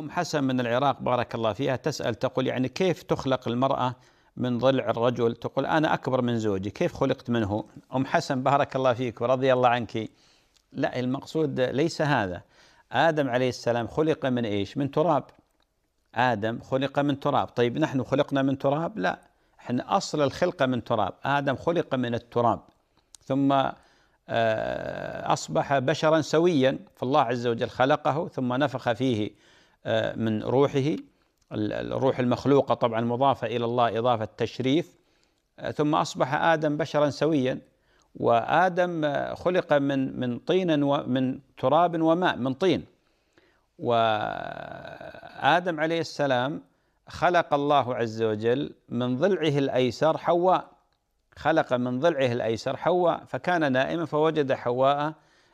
أم حسن من العراق بارك الله فيها تسأل تقول يعني كيف تخلق المرأة من ضلع الرجل تقول أنا أكبر من زوجي كيف خلقت منه أم حسن بارك الله فيك ورضي الله عنك لا المقصود ليس هذا آدم عليه السلام خلق من إيش من تراب آدم خلق من تراب طيب نحن خلقنا من تراب لا احنا أصل الخلقة من تراب آدم خلق من التراب ثم آه، أصبح بشرا سويا فالله عز وجل خلقه ثم نفخ فيه آه، من روحه الروح المخلوقة طبعا مضافة إلى الله إضافة تشريف آه، ثم أصبح آدم بشرا سويا وآدم آه، خلق من من طين ومن تراب وماء من طين وآدم عليه السلام خلق الله عز وجل من ضلعه الأيسر حواء خلق من ضلعه الأيسر حواء فكان نائما فوجد حواء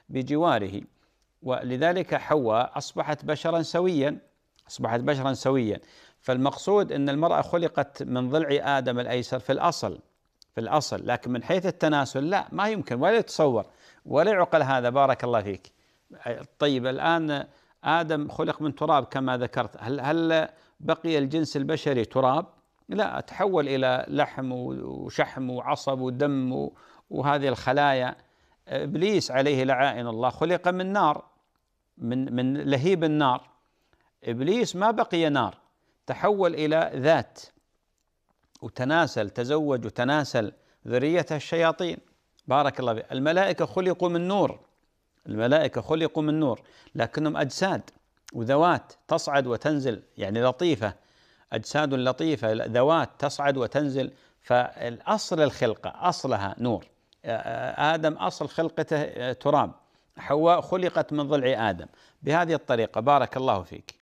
بجواره ولذلك حواء أصبحت بشرا سويا أصبحت بشرا سويا فالمقصود أن المرأة خلقت من ضلع آدم الأيسر في الأصل في الأصل لكن من حيث التناسل لا ما يمكن ولا يتصور ولا يعقل هذا بارك الله فيك طيب الآن آدم خلق من تراب كما ذكرت هل هل بقي الجنس البشري تراب؟ لا تحول إلى لحم وشحم وعصب ودم وهذه الخلايا إبليس عليه لعائن الله خلق من نار من من لهيب النار ابليس ما بقي نار تحول الى ذات وتناسل تزوج وتناسل ذريته الشياطين بارك الله فيك الملائكه خلقوا من نور الملائكه خلقوا من نور لكنهم اجساد وذوات تصعد وتنزل يعني لطيفه اجساد لطيفه ذوات تصعد وتنزل فالاصل الخلقه اصلها نور ادم اصل خلقته تراب حواء خلقت من ضلع ادم بهذه الطريقه بارك الله فيك